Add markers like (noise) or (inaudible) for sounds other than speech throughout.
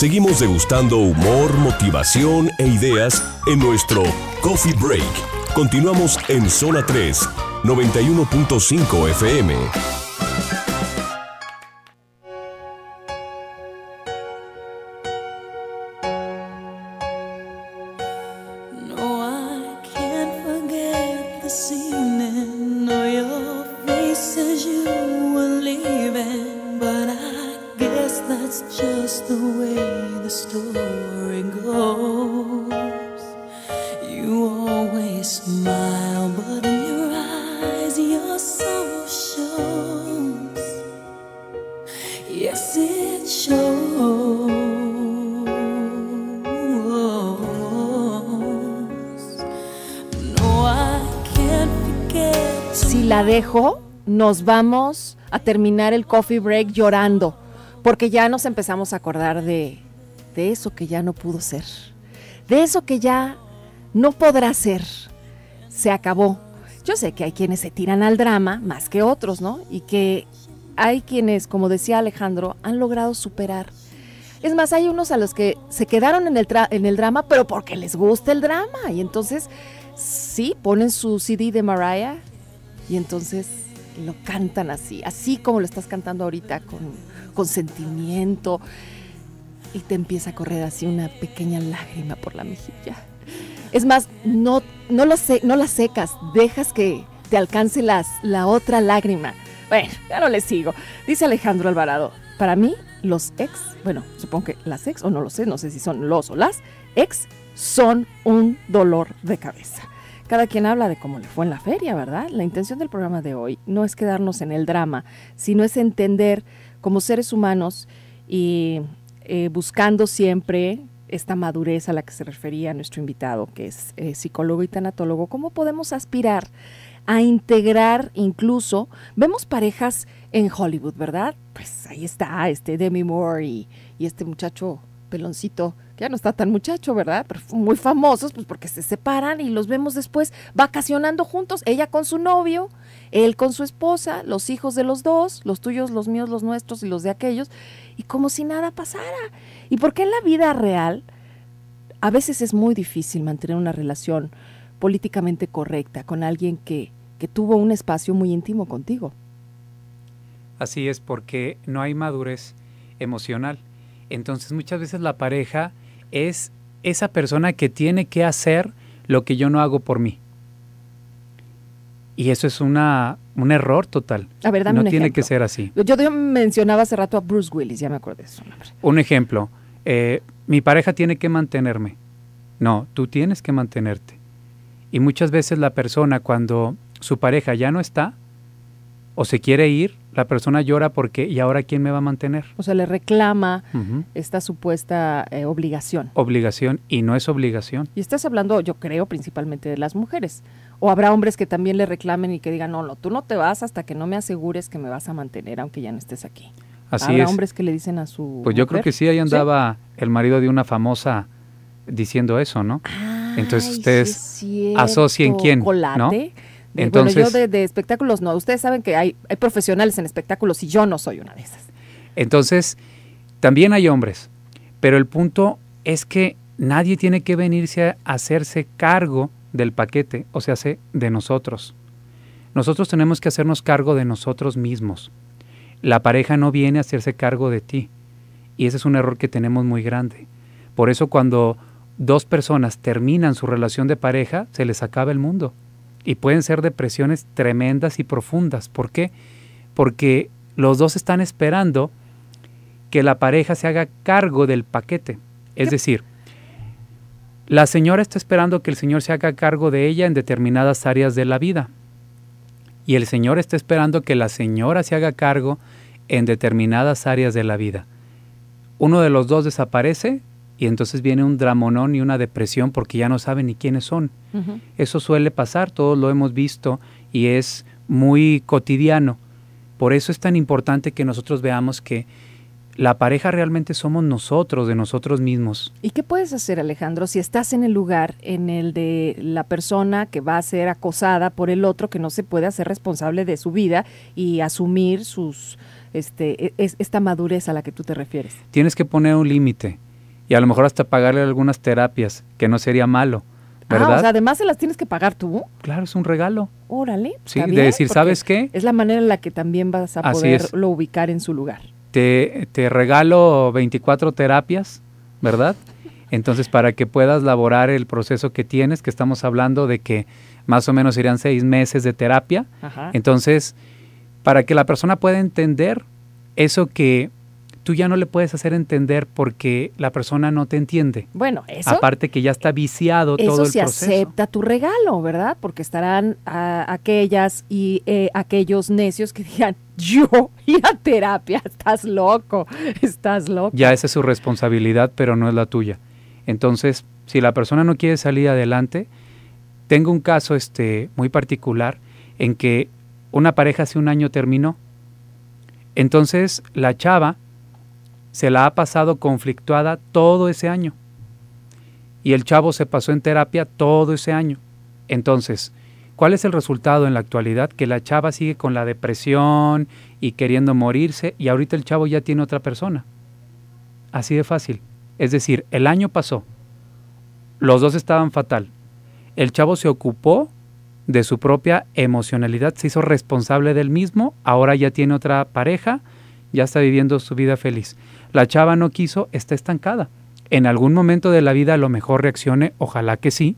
Seguimos degustando humor, motivación e ideas en nuestro Coffee Break. Continuamos en Zona 3, 91.5 FM. si la dejo, nos vamos a terminar el coffee break llorando, porque ya nos empezamos a acordar de, de eso que ya no pudo ser, de eso que ya no podrá ser. Se acabó. Yo sé que hay quienes se tiran al drama más que otros, ¿no? Y que hay quienes, como decía Alejandro, han logrado superar. Es más, hay unos a los que se quedaron en el, en el drama, pero porque les gusta el drama. Y entonces, sí, ponen su CD de Mariah y entonces lo cantan así, así como lo estás cantando ahorita, con, con sentimiento. Y te empieza a correr así una pequeña lágrima por la mejilla. Es más, no, no, no la secas, dejas que te alcance las, la otra lágrima. Bueno, ya no le sigo. Dice Alejandro Alvarado, para mí los ex, bueno, supongo que las ex, o no lo sé, no sé si son los o las, ex son un dolor de cabeza. Cada quien habla de cómo le fue en la feria, ¿verdad? La intención del programa de hoy no es quedarnos en el drama, sino es entender como seres humanos y eh, buscando siempre esta madurez a la que se refería nuestro invitado, que es eh, psicólogo y tanatólogo, cómo podemos aspirar a integrar incluso, vemos parejas en Hollywood, ¿verdad? Pues ahí está, este Demi Moore y este muchacho peloncito ya no está tan muchacho, ¿verdad? Pero muy famosos, pues porque se separan y los vemos después vacacionando juntos, ella con su novio, él con su esposa, los hijos de los dos, los tuyos, los míos, los nuestros y los de aquellos, y como si nada pasara. ¿Y porque en la vida real a veces es muy difícil mantener una relación políticamente correcta con alguien que, que tuvo un espacio muy íntimo contigo? Así es, porque no hay madurez emocional. Entonces muchas veces la pareja es esa persona que tiene que hacer lo que yo no hago por mí. Y eso es un error total. no tiene que ser así. Yo mencionaba hace rato a Bruce Willis, ya me acordé de su nombre. Un ejemplo. Eh, mi pareja tiene que mantenerme. No, tú tienes que mantenerte. Y muchas veces la persona cuando su pareja ya no está o se quiere ir, la persona llora porque ¿y ahora quién me va a mantener? O sea, le reclama esta supuesta eh, obligación. Obligación y no es obligación. Y estás hablando, yo creo, principalmente de las mujeres. O habrá hombres que también le reclamen y que digan, no, no, tú no te vas hasta que no me asegures que me vas a mantener aunque ya no estés aquí. Así ¿Habrá hombres que le dicen a su... Pues yo creo que sí, ahí andaba el marido de una famosa diciendo eso, ¿no? Entonces ustedes asocien quién, ¿no? bueno, yo de, espectáculos no. Ustedes saben que hay, hay profesionales en espectáculos y yo no soy una de esas. Entonces, también hay hombres, pero el punto es que nadie tiene que venirse a hacerse cargo del paquete, o sea, de nosotros. Nosotros tenemos que hacernos cargo de nosotros mismos. La pareja no viene a hacerse cargo de ti. Y ese es un error que tenemos muy grande. Por eso cuando dos personas terminan su relación de pareja, se les acaba el mundo. Y pueden ser depresiones tremendas y profundas. ¿Por qué? Porque los dos están esperando que la pareja se haga cargo del paquete. Es decir, la señora está esperando que el Señor se haga cargo de ella en determinadas áreas de la vida. Y el Señor está esperando que la señora se haga cargo en determinadas áreas de la vida. Uno de los dos desaparece y entonces viene un dramonón y una depresión porque ya no saben ni quiénes son. Eso suele pasar, todos lo hemos visto y es muy cotidiano. Por eso es tan importante que nosotros veamos que la pareja realmente somos nosotros, de nosotros mismos. ¿Y qué puedes hacer, Alejandro, si estás en el lugar en el de la persona que va a ser acosada por el otro, que no se puede hacer responsable de su vida y asumir sus, este, e, esta madurez a la que tú te refieres? Tienes que poner un límite y a lo mejor hasta pagarle algunas terapias, que no sería malo. Ah, ¿verdad? además se las tienes que pagar tú. Claro, es un regalo. Órale. Pues sí, de decir, ¿sabes qué? Es la manera en la que también vas a poderlo ubicar en su lugar. Te, regalo 24 terapias, ¿verdad? Entonces, para que puedas laborar el proceso que tienes, que estamos hablando de que más o menos serían seis meses de terapia. Entonces, para que la persona pueda entender eso que tú ya no le puedes hacer entender porque la persona no te entiende. Bueno, eso. Aparte que ya está viciado todo el se acepta tu regalo, ¿verdad? Porque estarán aquellas y eh, aquellos necios que digan, yo ir a terapia, estás loco, estás loco. Ya esa es su responsabilidad, pero no es la tuya. Entonces, si la persona no quiere salir adelante, tengo un caso este, muy particular en que una pareja hace un año terminó. Entonces, la chava se la ha pasado conflictuada todo ese año. Y el chavo se pasó en terapia todo ese año. Entonces, ¿cuál es el resultado en la actualidad? Que la chava sigue con la depresión y queriendo morirse y ahorita el chavo ya tiene otra persona. Así de fácil. Es decir, el año pasó. Los dos estaban fatal. El chavo se ocupó de su propia emocionalidad, se hizo responsable del mismo, ahora ya tiene otra pareja ya está viviendo su vida feliz. La chava no quiso, está estancada. En algún momento de la vida a lo mejor reaccione, ojalá que sí,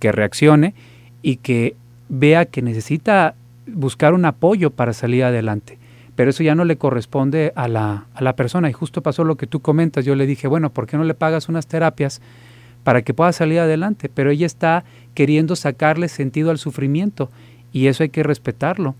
que reaccione y que vea que necesita buscar un apoyo para salir adelante. Pero eso ya no le corresponde a la, a la persona. Y justo pasó lo que tú comentas. Yo le dije, bueno, ¿por qué no le pagas unas terapias para que pueda salir adelante? Pero ella está queriendo sacarle sentido al sufrimiento y eso hay que respetarlo.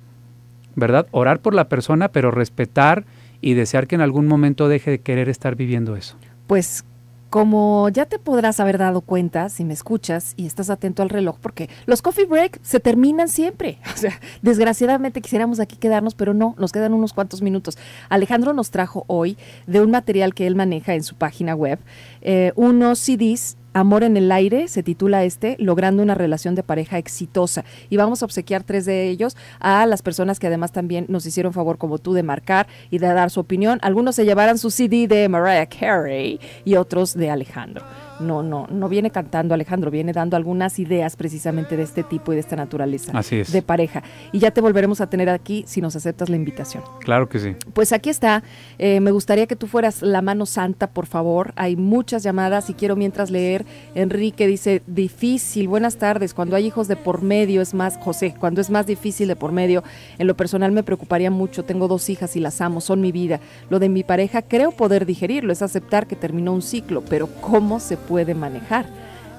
¿Verdad? Orar por la persona, pero respetar y desear que en algún momento deje de querer estar viviendo eso. Pues como ya te podrás haber dado cuenta si me escuchas y estás atento al reloj, porque los coffee break se terminan siempre. (laughs) O sea, desgraciadamente quisiéramos aquí quedarnos, pero no, nos quedan unos cuantos minutos. Alejandro nos trajo hoy de un material que él maneja en su página web, eh, unos CDs Amor en el aire, se titula este, logrando una relación de pareja exitosa. Y vamos a obsequiar tres de ellos a las personas que además también nos hicieron favor como tú de marcar y de dar su opinión. Algunos se llevarán su CD de Mariah Carey y otros de Alejandro no, no, no viene cantando Alejandro, viene dando algunas ideas precisamente de este tipo y de esta naturaleza Así es. de pareja. Y ya te volveremos a tener aquí si nos aceptas la invitación. Claro que sí. Pues aquí está. Eh, me gustaría que tú fueras la mano santa, por favor. Hay muchas llamadas y quiero mientras leer. Enrique dice, difícil, buenas tardes. Cuando hay hijos de por medio es más, José, cuando es más difícil de por medio, en lo personal me preocuparía mucho. Tengo dos hijas y las amo, son mi vida. Lo de mi pareja creo poder digerirlo, es aceptar que terminó un ciclo, pero ¿cómo se puede manejar.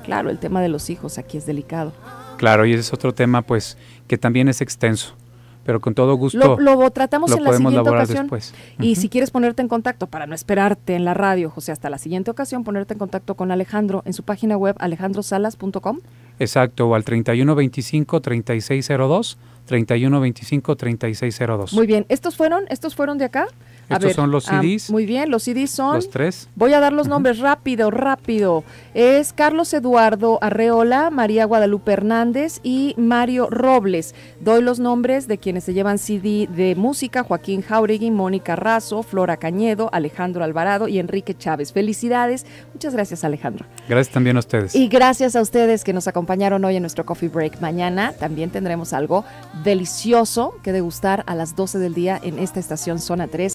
Claro, el tema de los hijos aquí es delicado. Claro, y ese es otro tema pues que también es extenso pero con todo gusto. Lo, tratamos en la siguiente ocasión. Después. Y si quieres ponerte en contacto, para no esperarte en la radio, José, hasta la siguiente ocasión, ponerte en contacto con Alejandro en su página web alejandrosalas.com. Exacto, o al 3125-3602 3125 3602. Muy bien, ¿estos fueron? ¿Estos fueron de acá? Estos son los ah, CDs. muy bien, los CDs son. Los tres. Voy a dar los nombres rápido, rápido. Es Carlos Eduardo Arreola, María Guadalupe Hernández y Mario Robles. Doy los nombres de quienes se llevan CD de música: Joaquín Jauregui, Mónica Razo, Flora Cañedo, Alejandro Alvarado y Enrique Chávez. Felicidades. Muchas gracias, Alejandro. Gracias también a ustedes. Y gracias a ustedes que nos acompañaron hoy en nuestro coffee break. Mañana también tendremos algo delicioso que degustar a las 12 del día en esta estación Zona 3.